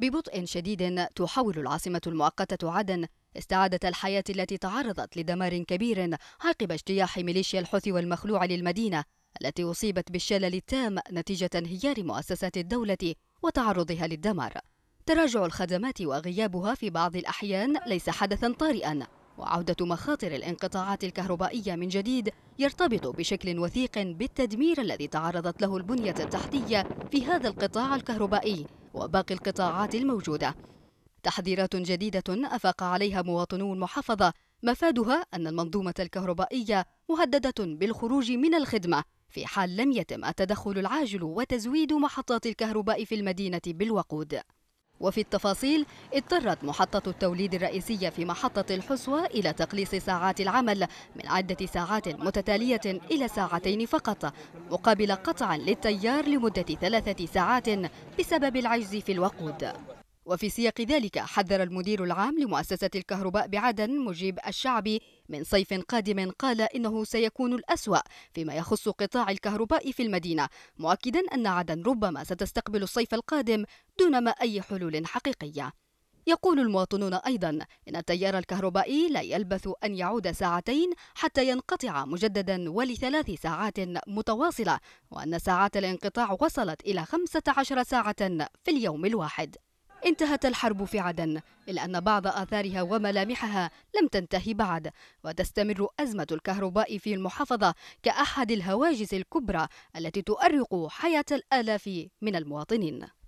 ببطء شديد تحاول العاصمة المؤقتة عدن استعادة الحياة التي تعرضت لدمار كبير عقب اجتياح ميليشيا الحوثي والمخلوع للمدينة التي أصيبت بالشلل التام نتيجة انهيار مؤسسات الدولة وتعرضها للدمار. تراجع الخدمات وغيابها في بعض الأحيان ليس حدثا طارئا وعودة مخاطر الانقطاعات الكهربائية من جديد يرتبط بشكل وثيق بالتدمير الذي تعرضت له البنية التحتية في هذا القطاع الكهربائي وباقي القطاعات الموجودة تحذيرات جديدة أفاق عليها مواطنو المحافظة مفادها أن المنظومة الكهربائية مهددة بالخروج من الخدمة في حال لم يتم التدخل العاجل وتزويد محطات الكهرباء في المدينة بالوقود وفي التفاصيل اضطرت محطة التوليد الرئيسية في محطة الحصوى إلى تقليص ساعات العمل من عدة ساعات متتالية إلى ساعتين فقط مقابل قطع للتيار لمدة ثلاثة ساعات بسبب العجز في الوقود وفي سياق ذلك حذر المدير العام لمؤسسة الكهرباء بعدن مجيب الشعبي من صيف قادم قال إنه سيكون الأسوأ فيما يخص قطاع الكهرباء في المدينة مؤكدا أن عدن ربما ستستقبل الصيف القادم دون ما أي حلول حقيقية يقول المواطنون أيضا إن التيار الكهربائي لا يلبث أن يعود ساعتين حتى ينقطع مجددا ولثلاث ساعات متواصلة وأن ساعات الانقطاع وصلت إلى 15 ساعة في اليوم الواحد انتهت الحرب في عدن إلا أن بعض آثارها وملامحها لم تنتهي بعد وتستمر أزمة الكهرباء في المحافظة كأحد الهواجس الكبرى التي تؤرق حياة الآلاف من المواطنين